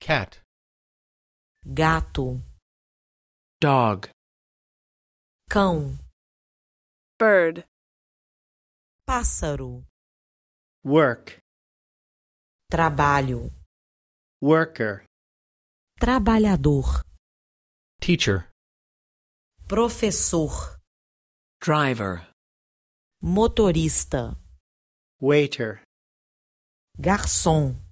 cat gato dog cão bird pássaro work trabalho worker trabalhador teacher professor driver motorista waiter garçom